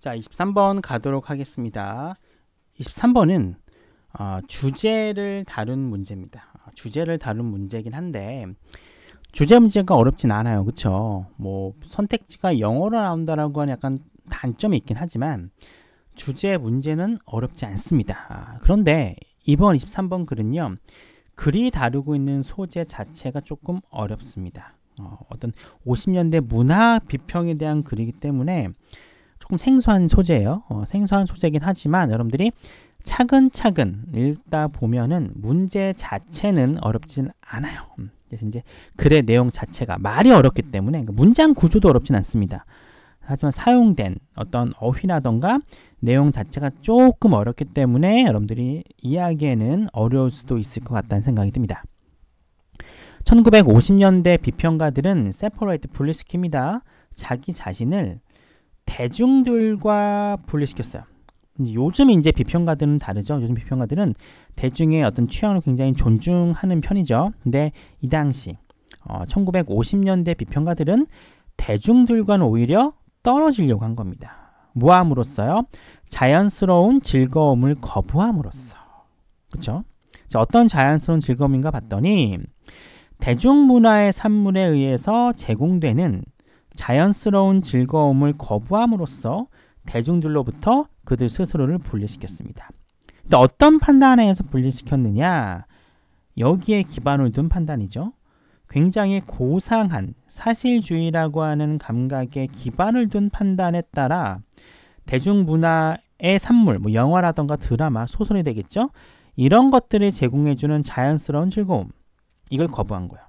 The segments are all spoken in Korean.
자, 23번 가도록 하겠습니다. 23번은 어, 주제를 다룬 문제입니다. 어, 주제를 다룬 문제긴 한데 주제 문제가 어렵진 않아요. 그쵸? 뭐 선택지가 영어로 나온다라고 하는 약간 단점이 있긴 하지만 주제 문제는 어렵지 않습니다. 아, 그런데 이번 23번 글은요. 글이 다루고 있는 소재 자체가 조금 어렵습니다. 어, 어떤 50년대 문화 비평에 대한 글이기 때문에 조금 생소한 소재예요. 어, 생소한 소재긴 이 하지만 여러분들이 차근차근 읽다 보면은 문제 자체는 어렵진 않아요. 음, 그래서 이제 글의 내용 자체가 말이 어렵기 때문에 그러니까 문장 구조도 어렵진 않습니다. 하지만 사용된 어떤 어휘라던가 내용 자체가 조금 어렵기 때문에 여러분들이 이해하기에는 어려울 수도 있을 것 같다는 생각이 듭니다. 1950년대 비평가들은 세퍼레이트 분리시킵니다. 자기 자신을 대중들과 분리시켰어요. 요즘 이제 비평가들은 다르죠. 요즘 비평가들은 대중의 어떤 취향을 굉장히 존중하는 편이죠. 근데 이 당시 어, 1950년대 비평가들은 대중들과는 오히려 떨어지려고 한 겁니다. 모함으로써요. 자연스러운 즐거움을 거부함으로써. 그렇죠? 어떤 자연스러운 즐거움인가 봤더니 대중문화의 산물에 의해서 제공되는 자연스러운 즐거움을 거부함으로써 대중들로부터 그들 스스로를 분리시켰습니다. 근데 어떤 판단에서 분리시켰느냐? 여기에 기반을 둔 판단이죠. 굉장히 고상한 사실주의라고 하는 감각에 기반을 둔 판단에 따라 대중문화의 산물, 뭐 영화라던가 드라마, 소설이 되겠죠? 이런 것들을 제공해주는 자연스러운 즐거움, 이걸 거부한 거예요.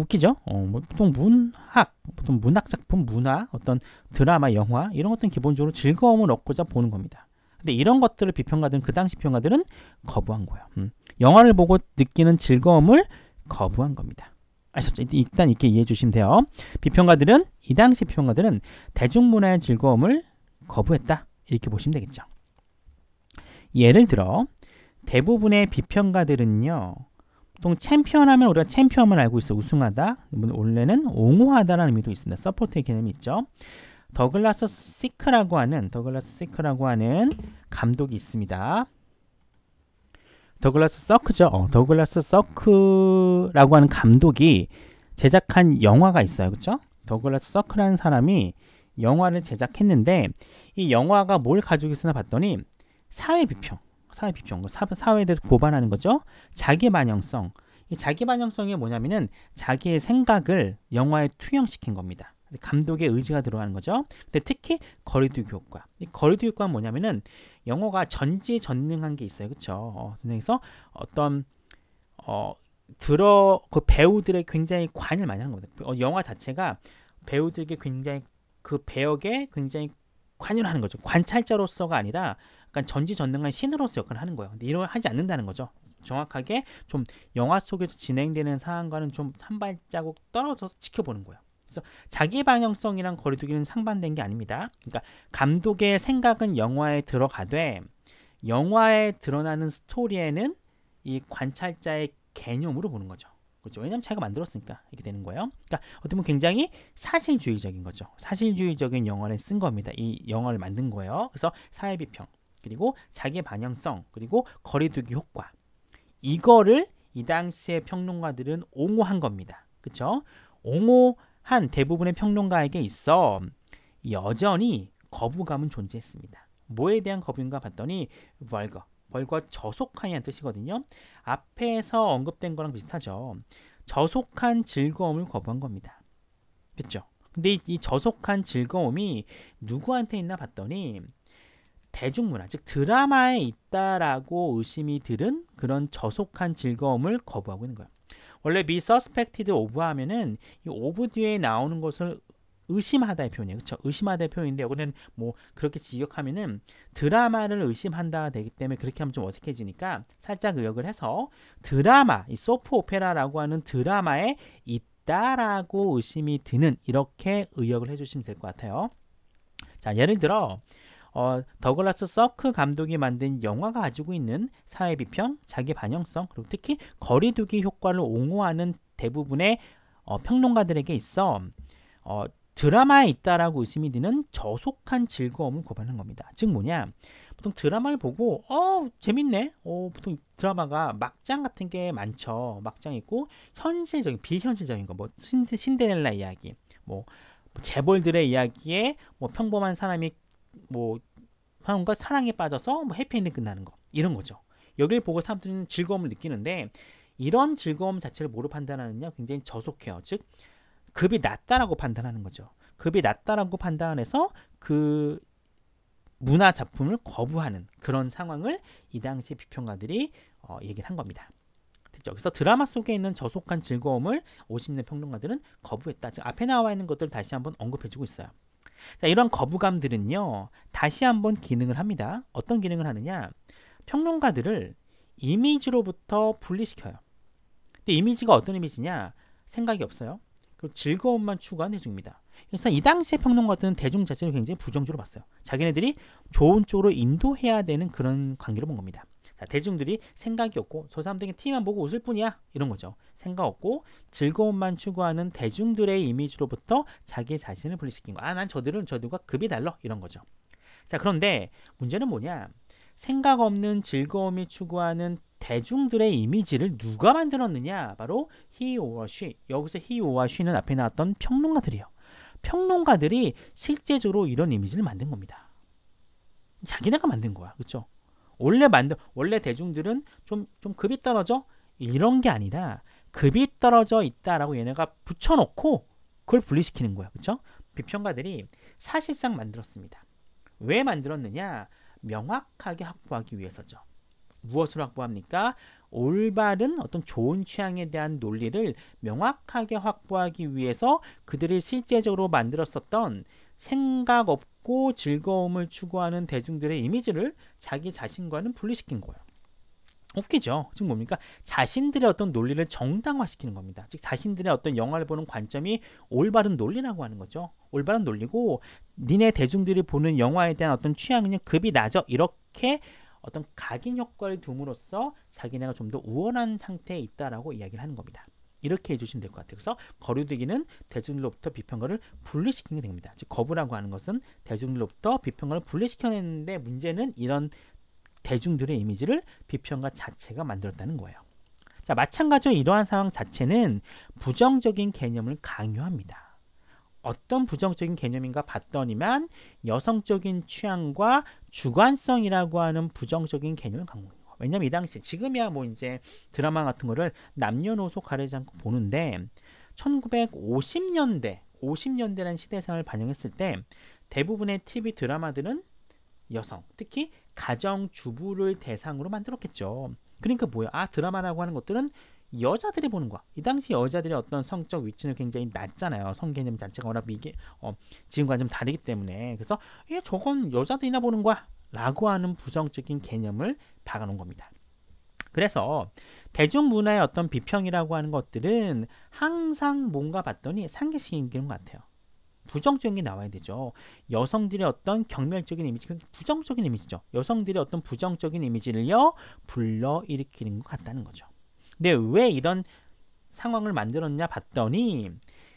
웃기죠? 어, 뭐 보통 문학, 보통 문학 작품, 문화, 어떤 드라마, 영화 이런 것들은 기본적으로 즐거움을 얻고자 보는 겁니다. 근데 이런 것들을 비평가들은 그 당시 평가들은 거부한 거예요. 음. 영화를 보고 느끼는 즐거움을 거부한 겁니다. 아셨죠? 일단 이렇게 이해해 주시면 돼요. 비평가들은 이 당시 평가들은 대중문화의 즐거움을 거부했다 이렇게 보시면 되겠죠. 예를 들어 대부분의 비평가들은요 보통 챔피언 하면 우리가 챔피언을 알고 있어 우승하다 원래는 옹호하다라는 의미도 있습니다 서포트의 개념이 있죠 더글라스 시크라고 하는 더글라스 시크라고 하는 감독이 있습니다 더글라스 서크죠 어, 더글라스 서크라고 하는 감독이 제작한 영화가 있어요 그렇죠 더글라스 서크라는 사람이 영화를 제작했는데 이 영화가 뭘 가지고 있었나 봤더니 사회 비평 사회 비평, 사회에 대해서 고발하는 거죠. 자기 반영성. 이 자기 반영성이 뭐냐면은 자기의 생각을 영화에 투영시킨 겁니다. 감독의 의지가 들어가는 거죠. 근데 특히 거리두기 효과. 이 거리두기 효과는 뭐냐면은 영어가 전지전능한 게 있어요. 그렇죠? 어, 그래서 어떤 어 들어 그 배우들의 굉장히 관을 많이 하는 겁니다. 어, 영화 자체가 배우들에게 굉장히 그 배역에 굉장히 관여를 하는 거죠. 관찰자로서가 아니라 약간 전지전능한 신으로서 역할을 하는 거예요. 근데 이걸 하지 않는다는 거죠. 정확하게 좀 영화 속에서 진행되는 상황과는 좀 한 발자국 떨어져서 지켜보는 거예요. 그래서 자기 방향성이랑 거리두기는 상반된 게 아닙니다. 그러니까 감독의 생각은 영화에 들어가되 영화에 드러나는 스토리에는 이 관찰자의 개념으로 보는 거죠. 그렇죠. 왜냐하면 자기가 만들었으니까 이렇게 되는 거예요. 그러니까 어떻게 보면 굉장히 사실주의적인 거죠. 사실주의적인 영화를 쓴 겁니다. 이 영화를 만든 거예요. 그래서 사회 비평. 그리고 자기 반영성, 그리고 거리두기 효과. 이거를 이 당시의 평론가들은 옹호한 겁니다. 그쵸? 옹호한 대부분의 평론가에게 있어 여전히 거부감은 존재했습니다. 뭐에 대한 거부인가 봤더니 벌거, 벌거 저속한이란 뜻이거든요. 앞에서 언급된 거랑 비슷하죠. 저속한 즐거움을 거부한 겁니다. 그쵸? 근데 이 저속한 즐거움이 누구한테 있나 봤더니 대중문화, 즉 드라마에 있다라고 의심이 들은 그런 저속한 즐거움을 거부하고 있는 거예요. 원래 미 서스펙티드 오브 하면은 이 of 뒤에 나오는 것을 의심하다의 표현이에요. 그렇죠? 의심하다의 표현인데 여거는뭐 그렇게 직역하면은 드라마를 의심한다 되기 때문에 그렇게 하면 좀 어색해지니까 살짝 의역을 해서 드라마, 이 소프 오페라라고 하는 드라마에 있다라고 의심이 드는 이렇게 의역을 해주시면 될 것 같아요. 자, 예를 들어 어, 더글라스 서크 감독이 만든 영화가 가지고 있는 사회 비평, 자기 반영성, 그리고 특히 거리두기 효과를 옹호하는 대부분의 어, 평론가들에게 있어 어, 드라마에 있다라고 의심이 드는 저속한 즐거움을 고발한 겁니다. 즉 뭐냐 보통 드라마를 보고 어 재밌네 어 보통 드라마가 막장 같은 게 많죠 막장 있고 현실적인 비현실적인 거뭐 신데렐라 이야기 뭐 재벌들의 이야기에 뭐 평범한 사람이 뭐 하는 사랑에 빠져서 뭐 해피엔딩 끝나는 거 이런 거죠. 여기를 보고 사람들은 즐거움을 느끼는데 이런 즐거움 자체를 뭐로 판단하느냐 굉장히 저속해요. 즉 급이 낮다라고 판단하는 거죠. 급이 낮다라고 판단해서 그 문화 작품을 거부하는 그런 상황을 이 당시 비평가들이 어, 얘기를 한 겁니다. 됐죠? 그래서 드라마 속에 있는 저속한 즐거움을 50년 평론가들은 거부했다. 즉 앞에 나와 있는 것들 다시 한번 언급해주고 있어요. 자, 이런 거부감들은요. 다시 한번 기능을 합니다. 어떤 기능을 하느냐? 평론가들을 이미지로부터 분리시켜요. 근데 이미지가 어떤 이미지냐? 생각이 없어요. 그리고 즐거움만 추구한 하 해줍니다. 그래서 이 당시의 평론가들은 대중 자체를 굉장히 부정적으로 봤어요. 자기네들이 좋은 쪽으로 인도해야 되는 그런 관계로 본 겁니다. 자, 대중들이 생각이 없고 저 사람들은 TV만 보고 웃을 뿐이야 이런 거죠. 생각 없고 즐거움만 추구하는 대중들의 이미지로부터 자기 자신을 분리시킨 거. 아, 난 저들은 저들과 급이 달러 이런 거죠. 자, 그런데 문제는 뭐냐? 생각 없는 즐거움이 추구하는 대중들의 이미지를 누가 만들었느냐? 바로 he or she. 여기서 he or she는 앞에 나왔던 평론가들이요. 평론가들이 실제적으로 이런 이미지를 만든 겁니다. 자기네가 만든 거야. 그렇죠? 원래 만들 원래 대중들은 좀 좀 급이 떨어져 이런 게 아니라 급이 떨어져 있다라고 얘네가 붙여놓고 그걸 분리시키는 거야, 그렇 비평가들이 사실상 만들었습니다. 왜 만들었느냐? 명확하게 확보하기 위해서죠. 무엇을 확보합니까? 올바른 어떤 좋은 취향에 대한 논리를 명확하게 확보하기 위해서 그들이 실제적으로 만들었었던 생각 없 쉽고 즐거움을 추구하는 대중들의 이미지를 자기 자신과는 분리시킨 거예요. 웃기죠. 즉 뭡니까? 자신들의 어떤 논리를 정당화시키는 겁니다. 즉 자신들의 어떤 영화를 보는 관점이 올바른 논리라고 하는 거죠. 올바른 논리고 니네 대중들이 보는 영화에 대한 어떤 취향은 급이 낮아 이렇게 어떤 각인 효과를 둠으로써 자기네가 좀 더 우월한 상태에 있다라고 이야기를 하는 겁니다. 이렇게 해주시면 될 것 같아요. 그래서 거류두기는 대중들로부터 비평가를 분리시키는 게 됩니다. 즉 거부라고 하는 것은 대중들로부터 비평가를 분리시켜내는데 문제는 이런 대중들의 이미지를 비평가 자체가 만들었다는 거예요. 자, 마찬가지로 이러한 상황 자체는 부정적인 개념을 강요합니다. 어떤 부정적인 개념인가 봤더니만 여성적인 취향과 주관성이라고 하는 부정적인 개념을 강요합니다. 왜냐면 이 당시 지금이야 뭐 이제 드라마 같은 거를 남녀노소 가리지 않고 보는데 1950년대 50년대라는 시대상을 반영했을 때 대부분의 TV 드라마들은 여성, 특히 가정주부를 대상으로 만들었겠죠. 그러니까 뭐야? 아, 드라마라고 하는 것들은 여자들이 보는 거야. 이 당시 여자들의 어떤 성적 위치는 굉장히 낮잖아요. 성 개념 자체가 워낙 미개, 어, 지금과 는좀 다르기 때문에. 그래서, 예, 저건 여자들이나 보는 거야. 라고 하는 부정적인 개념을 박아놓은 겁니다. 그래서 대중문화의 어떤 비평이라고 하는 것들은 항상 뭔가 봤더니 상기시킨 것 같아요. 부정적인 게 나와야 되죠. 여성들의 어떤 경멸적인 이미지, 부정적인 이미지죠. 여성들의 어떤 부정적인 이미지를요, 불러일으키는 것 같다는 거죠. 근데 왜 이런 상황을 만들었냐 봤더니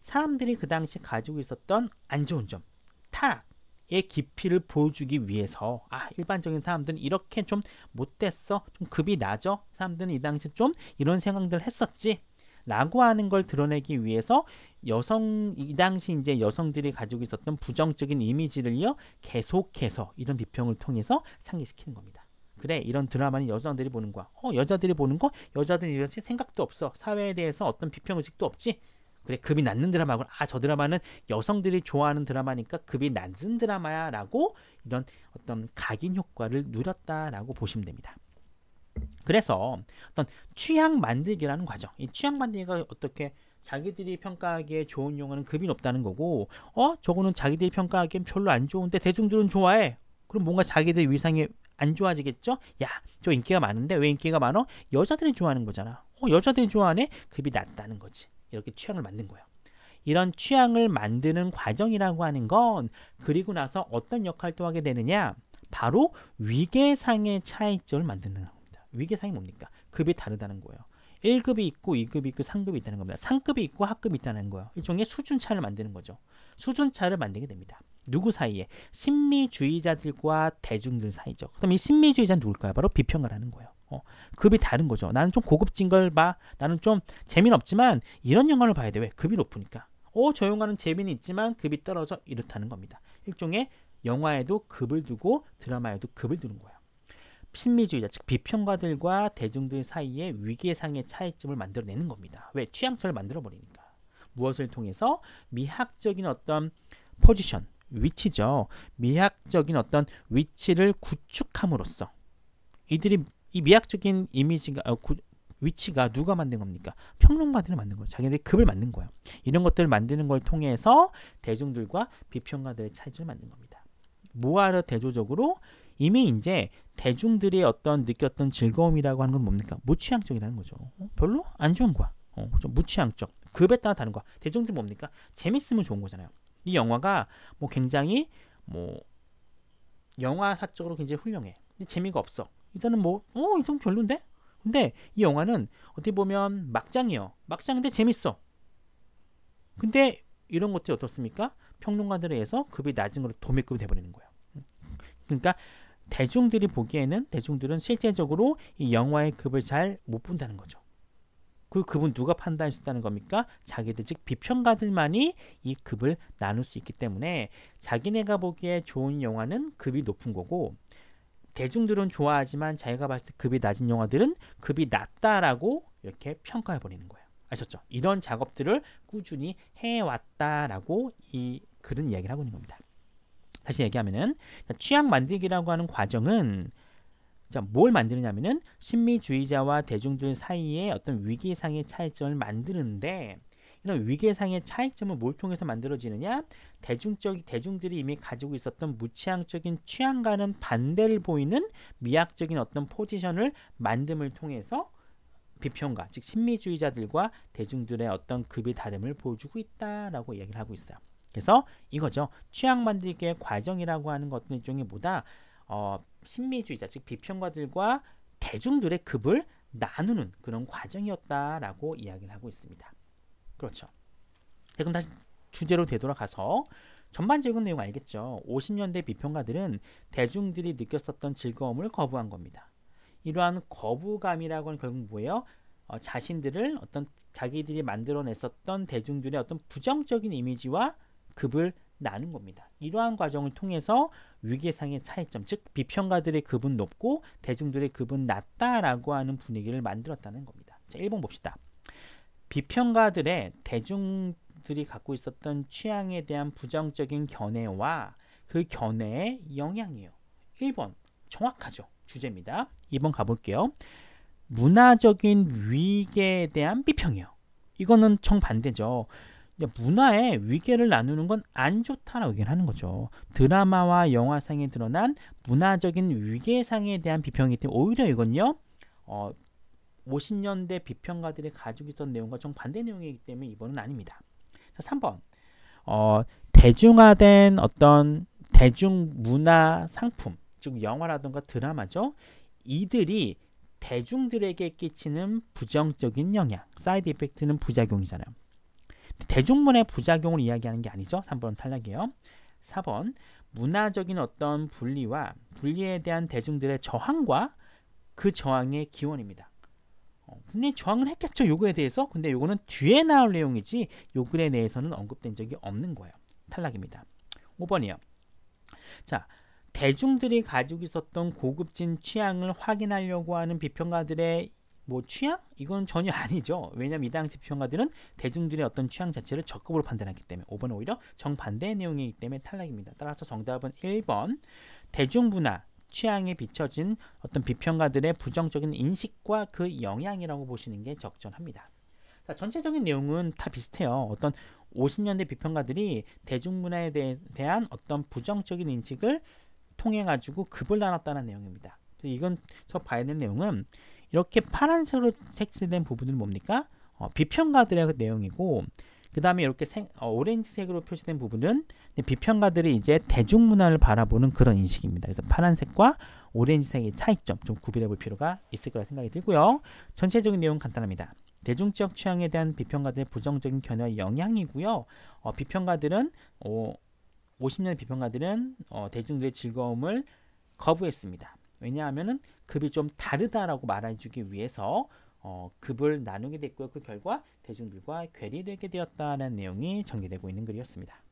사람들이 그 당시 가지고 있었던 안 좋은 점, 타락, 의 깊이를 보여주기 위해서 아 일반적인 사람들은 이렇게 좀 못됐어 좀 급이 낮어 사람들은 이 당시에 좀 이런 생각들 했었지 라고 하는 걸 드러내기 위해서 여성 이 당시 이제 여성들이 가지고 있었던 부정적인 이미지를요 계속해서 이런 비평을 통해서 상기시키는 겁니다. 그래 이런 드라마는 여성들이 보는 거야. 어 여자들이 보는 거 여자들은 이렇게 생각도 없어 사회에 대해서 어떤 비평 의식도 없지. 그래 급이 낮는 드라마군 아저 드라마는 여성들이 좋아하는 드라마니까 급이 낮은 드라마야라고 이런 어떤 각인 효과를 누렸다라고 보시면 됩니다. 그래서 어떤 취향 만들기라는 과정 이 취향 만들기가 어떻게 자기들이 평가하기에 좋은 용어는 급이 높다는 거고 어 저거는 자기들이 평가하기엔 별로 안 좋은데 대중들은 좋아해 그럼 뭔가 자기들 위상이 안 좋아지겠죠? 야, 저 인기가 많은데 왜 인기가 많어? 여자들이 좋아하는 거잖아. 어, 여자들이 좋아하네? 급이 낮다는 거지. 이렇게 취향을 만든 거예요. 이런 취향을 만드는 과정이라고 하는 건 그리고 나서 어떤 역할도 하게 되느냐 바로 위계상의 차이점을 만드는 겁니다. 위계상이 뭡니까? 급이 다르다는 거예요. 1급이 있고 2급이 있고 3급이 있다는 겁니다. 3급이 있고 학급이 있다는 거예요. 일종의 수준차를 만드는 거죠. 수준차를 만들게 됩니다. 누구 사이에? 신미주의자들과 대중들 사이죠. 그럼 이 신미주의자는 누굴까요? 바로 비평을 하는 거예요. 어, 급이 다른 거죠. 나는 좀 고급진 걸 봐. 나는 좀 재미는 없지만 이런 영화를 봐야 돼. 왜? 급이 높으니까. 어, 저 영화는 재미는 있지만 급이 떨어져 이렇다는 겁니다. 일종의 영화에도 급을 두고 드라마에도 급을 두는 거예요. 신미주의자, 즉 비평가들과 대중들 사이에 위계상의 차이점을 만들어내는 겁니다. 왜? 취향차를 만들어버리니까. 무엇을 통해서 미학적인 어떤 포지션, 위치죠. 미학적인 어떤 위치를 구축함으로써 이들이 이 미학적인 이미지가 어, 구, 위치가 누가 만든 겁니까? 평론가들이 만든 거예요. 자기네들이 급을 만든 거예요. 이런 것들을 만드는 걸 통해서 대중들과 비평가들의 차이점을 만든 겁니다. 무아르 대조적으로 이미 이제 대중들이 어떤 느꼈던 즐거움이라고 하는 건 뭡니까? 무취향적이라는 거죠. 어? 별로 안 좋은 거야. 어, 좀 무취향적. 급에 따라 다른 거야. 대중들 뭡니까? 재밌으면 좋은 거잖아요. 이 영화가 뭐 굉장히 뭐 영화사적으로 굉장히 훌륭해. 근데 재미가 없어. 일단은 뭐, 어, 이건 별론데? 근데 이 영화는 어떻게 보면 막장이요. 막장인데 재밌어. 근데 이런 것들이 어떻습니까? 평론가들에 의해서 급이 낮은 걸로 도매급이 돼버리는 거예요. 그러니까 대중들이 보기에는 대중들은 실제적으로 이 영화의 급을 잘 못 본다는 거죠. 그 급은 누가 판단했다는 겁니까? 자기들 즉 비평가들만이 이 급을 나눌 수 있기 때문에 자기네가 보기에 좋은 영화는 급이 높은 거고 대중들은 좋아하지만 자기가 봤을 때 급이 낮은 영화들은 급이 낮다라고 이렇게 평가해 버리는 거예요. 아셨죠? 이런 작업들을 꾸준히 해왔다라고 이 글은 이야기를 하고 있는 겁니다. 다시 얘기하면은 취약 만들기라고 하는 과정은 자, 뭘 만드느냐면은 심미주의자와 대중들 사이의 어떤 위기상의 차이점을 만드는데 이런 위계상의 차이점은 뭘 통해서 만들어지느냐? 대중적 대중들이 이미 가지고 있었던 무취향적인 취향과는 반대를 보이는 미학적인 어떤 포지션을 만듦을 통해서 비평가, 즉 신미주의자들과 대중들의 어떤 급의 다름을 보여주고 있다라고 얘기를 하고 있어요. 그래서 이거죠. 취향 만들기의 과정이라고 하는 것은 일종의 뭐다? 어, 신미주의자, 즉 비평가들과 대중들의 급을 나누는 그런 과정이었다라고 이야기를 하고 있습니다. 그렇죠. 네, 그럼 다시 주제로 되돌아가서 전반적인 내용 알겠죠. 50년대 비평가들은 대중들이 느꼈었던 즐거움을 거부한 겁니다. 이러한 거부감이라고 는 결국 뭐예요? 어, 자신들을 어떤 자기들이 만들어냈었던 대중들의 어떤 부정적인 이미지와 급을 나는 겁니다. 이러한 과정을 통해서 위계상의 차이점, 즉 비평가들의 급은 높고 대중들의 급은 낮다라고 하는 분위기를 만들었다는 겁니다. 자, 1번 봅시다. 비평가들의 대중들이 갖고 있었던 취향에 대한 부정적인 견해와 그 견해의 영향이에요. 1번 정확하죠. 주제입니다. 2번 가볼게요. 문화적인 위계에 대한 비평이요. 이거는 정반대죠. 문화의 위계를 나누는 건 안 좋다라고 얘기 하는 거죠. 드라마와 영화상에 드러난 문화적인 위계상에 대한 비평이기 때문에 오히려 이건요. 어, 50년대 비평가들이 가지고 있던 내용과 좀반대 내용이기 때문에 이번은 아닙니다. 자, 3번. 어, 대중화된 어떤 대중문화 상품, 즉 영화라든가 드라마죠. 이들이 대중들에게 끼치는 부정적인 영향, 사이드 이펙트는 부작용이잖아요. 대중문의 부작용을 이야기하는 게 아니죠. 3번 탈락이에요. 4번 문화적인 어떤 분리와 분리에 대한 대중들의 저항과 그 저항의 기원입니다. 분명히 저항을 했겠죠. 요거에 대해서. 근데 요거는 뒤에 나올 내용이지 요 글에 대해서는 언급된 적이 없는 거예요. 탈락입니다. 5번이요. 자, 대중들이 가지고 있었던 고급진 취향을 확인하려고 하는 비평가들의 뭐 취향? 이건 전혀 아니죠. 왜냐면 이 당시 비평가들은 대중들의 어떤 취향 자체를 적극으로 판단하기 때문에 5번 은 오히려 정반대의 내용이기 때문에 탈락입니다. 따라서 정답은 1번 대중문화 취향에 비춰진 어떤 비평가들의 부정적인 인식과 그 영향이라고 보시는 게 적절합니다. 자, 전체적인 내용은 다 비슷해요. 어떤 50년대 비평가들이 대중문화에 대, 한 어떤 부정적인 인식을 통해 가지고 급을 나눴다는 내용입니다. 이건 저 봐야 되 내용은 이렇게 파란색으로 색칠된 부분은 뭡니까? 어, 비평가들의 내용이고 그 다음에 이렇게 생, 어, 오렌지색으로 표시된 부분은 비평가들이 이제 대중문화를 바라보는 그런 인식입니다. 그래서 파란색과 오렌지색의 차이점 좀 구별해 볼 필요가 있을 거라 생각이 들고요. 전체적인 내용 간단합니다. 대중적 취향에 대한 비평가들의 부정적인 견해와 영향이고요. 어, 비평가들은 어, 50년 비평가들은 어, 대중들의 즐거움을 거부했습니다. 왜냐하면 급이 좀 다르다라고 말해주기 위해서 어, 급을 나누게 됐고요. 그 결과 대중들과 괴리되게 되었다는 내용이 전개되고 있는 글이었습니다.